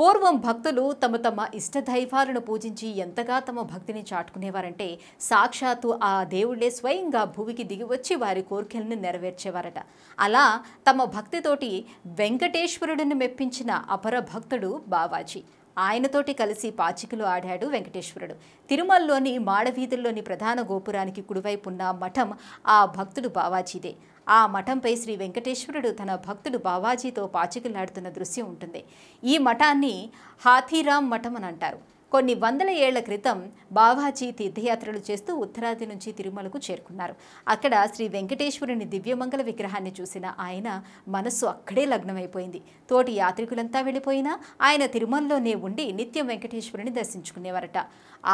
పూర్వం భక్తులు తమ తమ ఇష్ట దైవాలను పూజించి ఎంతగా తమ భక్తిని చాటుకునేవారంటే సాక్షాత్తు ఆ దేవుళ్లే స్వయంగా భూమికి దిగి వచ్చి వారి కోరికలను నెరవేర్చేవారట అలా తమ భక్తితోటి వెంకటేశ్వరుడిని మెప్పించిన అపర భక్తుడు బావాజీ ఆయనతోటి కలిసి పాచికలు ఆడాడు వెంకటేశ్వరుడు తిరుమలలోని మాడవీధుల్లోని ప్రధాన గోపురానికి కుడివైపు ఉన్న మఠం ఆ భక్తుడు బావాజీదే ఆ మఠంపై శ్రీ వెంకటేశ్వరుడు తన భక్తుడు బావాజీతో పాచికలాడుతున్న దృశ్యం ఉంటుంది ఈ మఠాన్ని హాథీరామ్ మఠం అని అంటారు కొన్ని వందల ఏళ్ల క్రితం బావాజీ తీర్థయాత్రలు చేస్తూ ఉత్తరాది నుంచి తిరుమలకు చేరుకున్నారు అక్కడ శ్రీ వెంకటేశ్వరుని దివ్యమంగళ విగ్రహాన్ని చూసిన ఆయన మనస్సు అక్కడే లగ్నమైపోయింది తోటి యాత్రికులంతా వెళ్ళిపోయినా ఆయన తిరుమలలోనే ఉండి నిత్యం వెంకటేశ్వరుని దర్శించుకునేవారట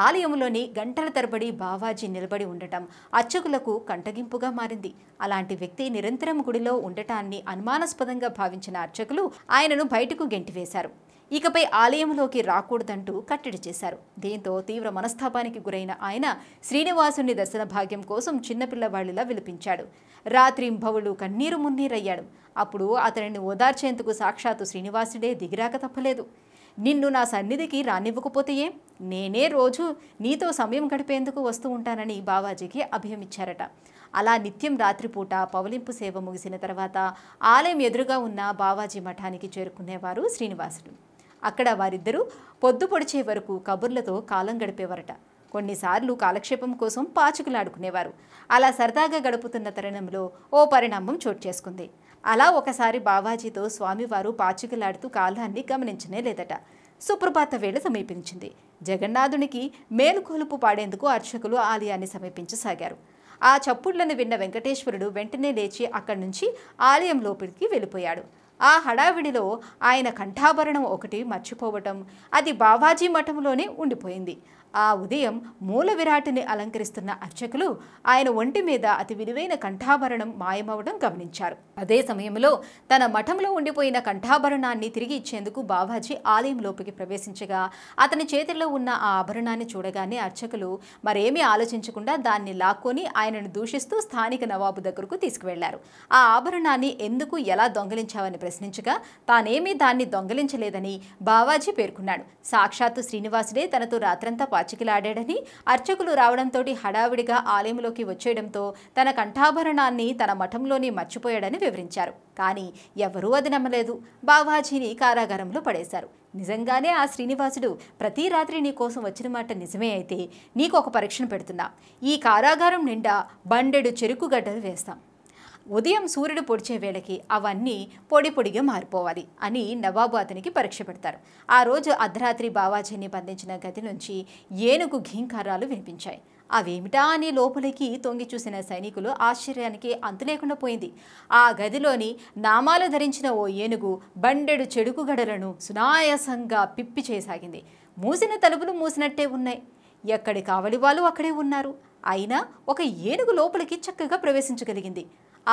ఆలయంలోని గంటల తరబడి బావాజీ నిలబడి ఉండటం అర్చకులకు కంటగింపుగా మారింది అలాంటి వ్యక్తి నిరంతరం గుడిలో ఉండటాన్ని అనుమానాస్పదంగా భావించిన అర్చకులు ఆయనను బయటకు గెంటివేశారు ఇకపై ఆలయంలోకి రాకూడదంటూ కట్టడి చేశారు దీంతో తీవ్ర మనస్తాపానికి గురైన ఆయన శ్రీనివాసుని దర్శన భాగ్యం కోసం చిన్నపిల్లవాళ్ళులా విలిపించాడు రాత్రింభవులు కన్నీరు మున్నీరయ్యాడు అప్పుడు అతనిని ఓదార్చేందుకు సాక్షాత్తు శ్రీనివాసుడే దిగిరాక తప్పలేదు నిన్ను నా సన్నిధికి రానివ్వకపోతే ఏం నేనే రోజు నీతో సమయం గడిపేందుకు వస్తూ ఉంటానని బావాజీకి అభయమిచ్చారట అలా నిత్యం రాత్రిపూట పవలింపు సేవ ముగిసిన తర్వాత ఆలయం ఎదురుగా ఉన్న బావాజీ మఠానికి చేరుకునేవారు శ్రీనివాసుడు అక్కడ వారిద్దరూ పొద్దు పొడిచే వరకు కబుర్లతో కాలం గడిపేవారట కొన్నిసార్లు కాలక్షేపం కోసం పాచుకులాడుకునేవారు అలా సరదాగా గడుపుతున్న తరుణంలో ఓ పరిణామం చోటు చేసుకుంది అలా ఒకసారి బావాజీతో స్వామివారు పాచికలాడుతూ కాలాన్ని గమనించనే లేదట సుప్రభాత వేళ సమీపించింది జగన్నాథునికి మేలుకొలుపు పాడేందుకు అర్చకులు ఆలయాన్ని సమీపించసాగారు ఆ చప్పుళ్లను విన్న వెంకటేశ్వరుడు వెంటనే లేచి అక్కడి నుంచి ఆలయం లోపలికి వెళ్ళిపోయాడు ఆ హడావిడిలో ఆయన కంఠాభరణం ఒకటి మర్చిపోవటం అది బావాజీ మఠంలోనే ఉండిపోయింది ఆ ఉదయం మూల విరాటిని అలంకరిస్తున్న అర్చకులు ఆయన ఒంటి మీద అతి విలువైన కంఠాభరణం మాయమవడం గమనించారు అదే సమయంలో తన మఠంలో ఉండిపోయిన కంఠాభరణాన్ని తిరిగి ఇచ్చేందుకు బావాజీ ఆలయం లోపలికి ప్రవేశించగా అతని చేతిలో ఉన్న ఆ ఆభరణాన్ని చూడగానే అర్చకులు మరేమీ ఆలోచించకుండా దాన్ని లాక్కొని ఆయనను దూషిస్తూ స్థానిక నవాబు దగ్గరకు తీసుకువెళ్లారు ఆ ఆభరణాన్ని ఎందుకు ఎలా దొంగిలించావని ప్రశ్న ప్రశ్నించగా తానేమీ దాన్ని దొంగలించలేదని బావాజీ పేర్కొన్నాడు సాక్షాత్తు శ్రీనివాసుడే తనతో రాత్రంతా పాచికిలాడాడని అర్చకులు రావడంతో హడావిడిగా ఆలయంలోకి వచ్చేయడంతో తన కంఠాభరణాన్ని తన మఠంలోనే మర్చిపోయాడని వివరించారు కానీ ఎవరూ అది నమ్మలేదు బావాజీని కారాగారంలో పడేశారు నిజంగానే ఆ శ్రీనివాసుడు ప్రతి రాత్రి నీ కోసం వచ్చిన మాట నిజమే అయితే నీకు ఒక పరీక్షను పెడుతున్నా ఈ కారాగారం నిండా బండెడు చెరుకు గడ్డలు వేస్తాం ఉదయం సూర్యుడు పొడిచే వేళకి అవన్నీ పొడి పొడిగా మారిపోవాలి అని నవాబు అతనికి పరీక్ష పెడతారు ఆ రోజు అర్ధరాత్రి బావాజీని బంధించిన గది నుంచి ఏనుగు ఘీంకారాలు వినిపించాయి అవేమిటా అని లోపలికి తొంగి చూసిన సైనికులు ఆశ్చర్యానికి అంతులేకుండా పోయింది ఆ గదిలోని నామాలు ధరించిన ఓ ఏనుగు బండెడు చెడుకు గడలను సునాయాసంగా పిప్పి చేయసాగింది మూసిన తలుపులు మూసినట్టే ఉన్నాయి ఎక్కడి కావలి వాళ్ళు అక్కడే ఉన్నారు అయినా ఒక ఏనుగు లోపలికి చక్కగా ప్రవేశించగలిగింది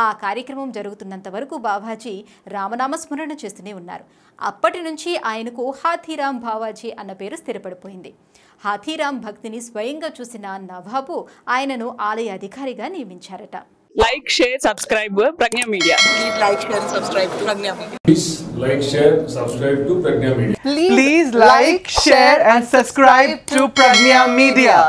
ఆ కార్యక్రమం జరుగుతున్నంత వరకు బాబాజీ స్మరణ చేస్తూనే ఉన్నారు అప్పటి నుంచి ఆయనకు హాథీరామ్ బావాజీ అన్న పేరు స్థిరపడిపోయింది హాథీరామ్ భక్తిని స్వయంగా చూసిన నవాబు ఆయనను ఆలయ అధికారిగా నియమించారట like share subscribe Pragna media please like share subscribe to Pragna media please like share subscribe to media please like share and subscribe to Pragna media